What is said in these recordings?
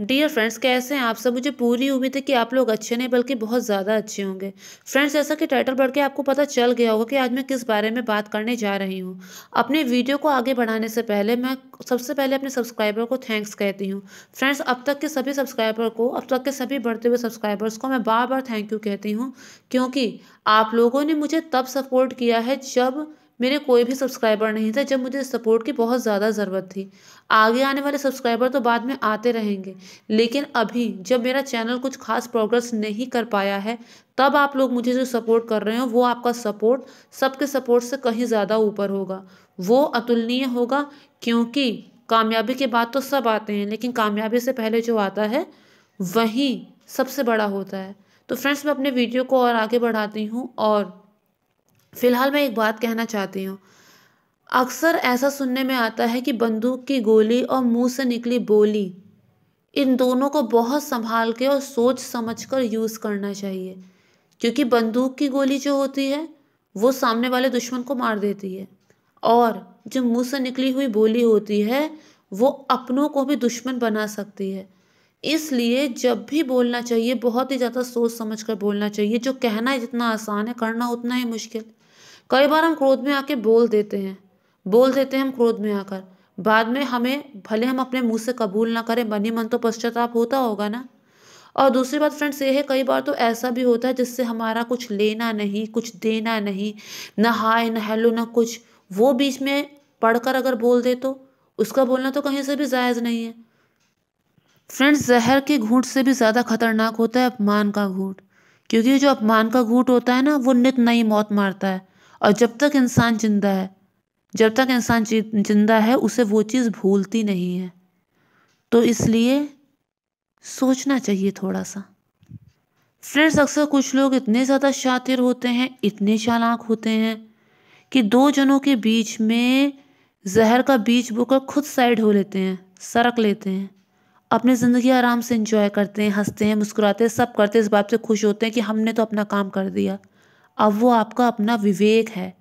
dear friends कैसे हैं आप सब मुझे पूरी उम्मीद है कि आप लोग अच्छे नहीं बल्कि बहुत ज़्यादा अच्छे होंगे फ्रेंड्स जैसा कि टाइटल पढ़ के आपको पता चल गया होगा कि आज मैं किस बारे में बात करने जा रही हूँ अपने वीडियो को आगे बढ़ाने से पहले मैं सबसे पहले अपने सब्सक्राइबर को थैंक्स कहती हूँ फ्रेंड्स अब तक के सभी सब्सक्राइबर को अब तक के सभी बढ़ते हुए सब्सक्राइबर्स को मैं बार बार थैंक यू कहती हूँ क्योंकि आप लोगों ने मुझे तब सपोर्ट किया है जब मेरे कोई भी सब्सक्राइबर नहीं थे जब मुझे सपोर्ट की बहुत ज़्यादा ज़रूरत थी आगे आने वाले सब्सक्राइबर तो बाद में आते रहेंगे लेकिन अभी जब मेरा चैनल कुछ खास प्रोग्रेस नहीं कर पाया है तब आप लोग मुझे जो सपोर्ट कर रहे हो वो आपका सपोर्ट सबके सपोर्ट से कहीं ज़्यादा ऊपर होगा वो अतुलनीय होगा क्योंकि कामयाबी के बाद तो सब आते हैं लेकिन कामयाबी से पहले जो आता है वही सबसे बड़ा होता है तो फ्रेंड्स मैं अपने वीडियो को और आगे बढ़ाती हूँ और फ़िलहाल मैं एक बात कहना चाहती हूँ अक्सर ऐसा सुनने में आता है कि बंदूक की गोली और मुंह से निकली बोली इन दोनों को बहुत संभाल के और सोच समझ कर यूज़ करना चाहिए क्योंकि बंदूक की गोली जो होती है वो सामने वाले दुश्मन को मार देती है और जो मुंह से निकली हुई बोली होती है वो अपनों को भी दुश्मन बना सकती है इसलिए जब भी बोलना चाहिए बहुत ही ज़्यादा सोच समझ कर बोलना चाहिए जो कहना जितना आसान है करना उतना ही मुश्किल कई बार हम क्रोध में आके बोल देते हैं बोल देते हैं हम क्रोध में आकर बाद में हमें भले हम अपने मुंह से कबूल ना करें मन ही मन तो पश्चाताप होता होगा ना और दूसरी बात फ्रेंड्स ये है कई बार तो ऐसा भी होता है जिससे हमारा कुछ लेना नहीं कुछ देना नहीं ना हाय ना हेलो ना कुछ वो बीच में पढ़कर अगर बोल दे तो उसका बोलना तो कहीं से भी जायज़ नहीं है फ्रेंड्स जहर के घूंट से भी ज़्यादा खतरनाक होता है अपमान का घूंट क्योंकि जो अपमान का घूंट होता है ना वो नित नई मौत मारता है और जब तक इंसान जिंदा है जब तक इंसान जिंदा है उसे वो चीज़ भूलती नहीं है तो इसलिए सोचना चाहिए थोड़ा सा फ्रेंड्स अक्सर कुछ लोग इतने ज़्यादा शातिर होते हैं इतने चालाक होते हैं कि दो जनों के बीच में जहर का बीज बोकर खुद साइड हो लेते हैं सरक लेते हैं अपनी ज़िंदगी आराम से इंजॉय करते हैं हंसते हैं मुस्कुराते हैं सब करते इस बात से खुश होते हैं कि हमने तो अपना काम कर दिया अब वो आपका अपना विवेक है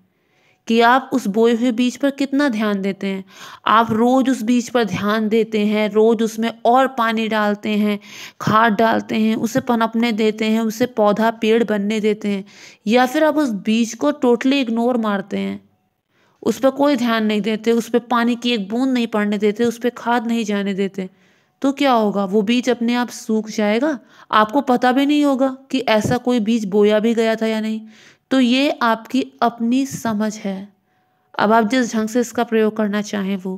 कि आप उस बोए हुए बीज पर कितना ध्यान देते हैं आप रोज़ उस बीज पर ध्यान देते हैं रोज़ उसमें और पानी डालते हैं खाद डालते हैं उसे पनपने देते हैं उसे पौधा पेड़ बनने देते हैं या फिर आप उस बीज को टोटली इग्नोर मारते हैं उस पर कोई ध्यान नहीं देते उस पर पानी की एक बूंद नहीं पड़ने देते उस पर खाद नहीं जाने देते तो क्या होगा वो बीज अपने आप सूख जाएगा आपको पता भी नहीं होगा कि ऐसा कोई बीज बोया भी गया था या नहीं तो ये आपकी अपनी समझ है अब आप जिस ढंग से इसका प्रयोग करना चाहें वो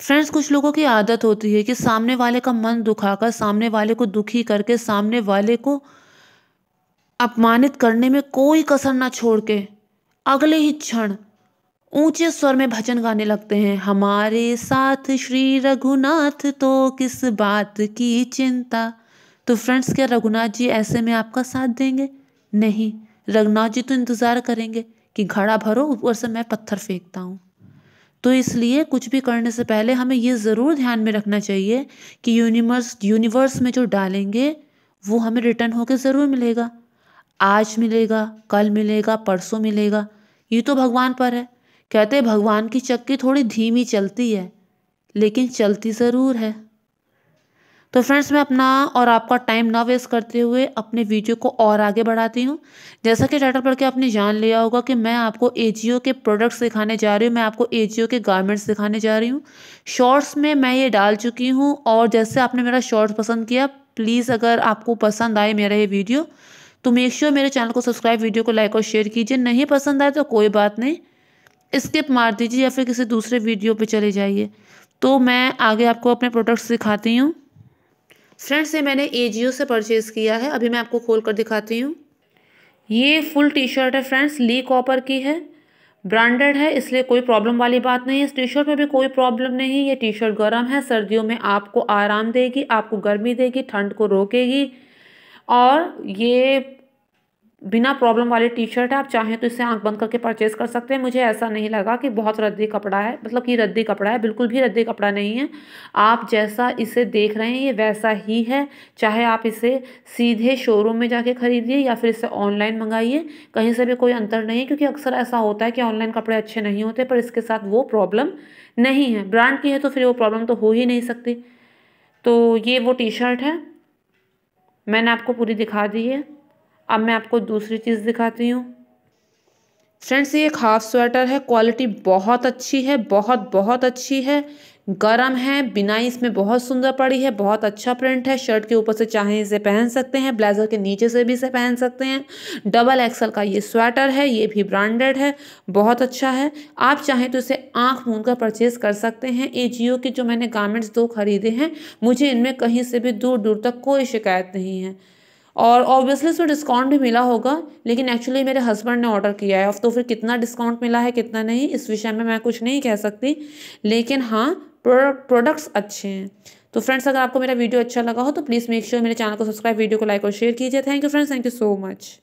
फ्रेंड्स कुछ लोगों की आदत होती है कि सामने वाले का मन दुखाकर सामने वाले को दुखी करके सामने वाले को अपमानित करने में कोई कसर ना छोड़ के अगले ही क्षण ऊंचे स्वर में भजन गाने लगते हैं हमारे साथ श्री रघुनाथ तो किस बात की चिंता तो फ्रेंड्स क्या रघुनाथ जी ऐसे में आपका साथ देंगे नहीं रघुनाथ जी तो इंतज़ार करेंगे कि घड़ा भरो ऊपर से मैं पत्थर फेंकता हूँ तो इसलिए कुछ भी करने से पहले हमें ये ज़रूर ध्यान में रखना चाहिए कि यूनिवर्स यूनिवर्स में जो डालेंगे वो हमें रिटर्न होकर ज़रूर मिलेगा आज मिलेगा कल मिलेगा परसों मिलेगा ये तो भगवान पर है कहते भगवान की चक्की थोड़ी धीमी चलती है लेकिन चलती ज़रूर है तो फ्रेंड्स मैं अपना और आपका टाइम ना वेस्ट करते हुए अपने वीडियो को और आगे बढ़ाती हूँ जैसा कि टाइटल पढ़ के आपने जान लिया होगा कि मैं आपको एजियो के प्रोडक्ट्स दिखाने जा रही हूँ मैं आपको एजियो के गारमेंट्स दिखाने जा रही हूँ शॉर्ट्स में मैं ये डाल चुकी हूँ और जैसे आपने मेरा शॉर्ट्स पसंद किया प्लीज़ अगर आपको पसंद आए मेरा ये वीडियो तो मेक श्योर मेरे चैनल को सब्सक्राइब वीडियो को लाइक और शेयर कीजिए नहीं पसंद आए तो कोई बात नहीं स्किप मार दीजिए या फिर किसी दूसरे वीडियो पे चले जाइए तो मैं आगे आपको अपने प्रोडक्ट्स दिखाती हूँ फ्रेंड्स ये मैंने ए से परचेज़ किया है अभी मैं आपको खोल कर दिखाती हूँ ये फुल टी शर्ट है फ्रेंड्स ली कॉपर की है ब्रांडेड है इसलिए कोई प्रॉब्लम वाली बात नहीं है इस टी शर्ट में भी कोई प्रॉब्लम नहीं ये टी शर्ट गर्म है सर्दियों में आपको आराम देगी आपको गर्मी देगी ठंड को रोकेगी और ये बिना प्रॉब्लम वाले टी शर्ट है आप चाहें तो इसे आंख बंद करके परचेज़ कर सकते हैं मुझे ऐसा नहीं लगा कि बहुत रद्दी कपड़ा है मतलब कि रद्दी कपड़ा है बिल्कुल भी रद्दी कपड़ा नहीं है आप जैसा इसे देख रहे हैं ये वैसा ही है चाहे आप इसे सीधे शोरूम में जाके ख़रीदिए या फिर इसे ऑनलाइन मंगाइए कहीं से भी कोई अंतर नहीं क्योंकि अक्सर ऐसा होता है कि ऑनलाइन कपड़े अच्छे नहीं होते पर इसके साथ वो प्रॉब्लम नहीं है ब्रांड की है तो फिर वो प्रॉब्लम तो हो ही नहीं सकती तो ये वो टी शर्ट है मैंने आपको पूरी दिखा दी है अब मैं आपको दूसरी चीज़ दिखाती हूँ फ्रेंड्स ये एक हाफ स्वेटर है क्वालिटी बहुत अच्छी है बहुत बहुत अच्छी है गर्म है बिनाई इसमें बहुत सुंदर पड़ी है बहुत अच्छा प्रिंट है शर्ट के ऊपर से चाहे इसे पहन सकते हैं ब्लेजर के नीचे से भी इसे पहन सकते हैं डबल एक्सल का ये स्वेटर है ये भी ब्रांडेड है बहुत अच्छा है आप चाहें तो इसे आँख मून कर परचेज़ कर सकते हैं ए जियो के जो मैंने गारमेंट्स दो खरीदे हैं मुझे इनमें कहीं से भी दूर दूर तक कोई शिकायत नहीं है और ऑब्वियसली इसमें डिस्काउंट भी मिला होगा लेकिन एक्चुअली मेरे हस्बैंड ने ऑर्डर किया है अब तो फिर कितना डिस्काउंट मिला है कितना नहीं इस विषय में मैं कुछ नहीं कह सकती लेकिन हाँ प्रोडक्ट्स अच्छे हैं तो फ्रेंड्स अगर आपको मेरा वीडियो अच्छा लगा हो तो प्लीज़ मेक श्योर मेरे चैनल को सब्सक्राइब वीडियो को लाइक और शेयर कीजिए thank you friends thank you so much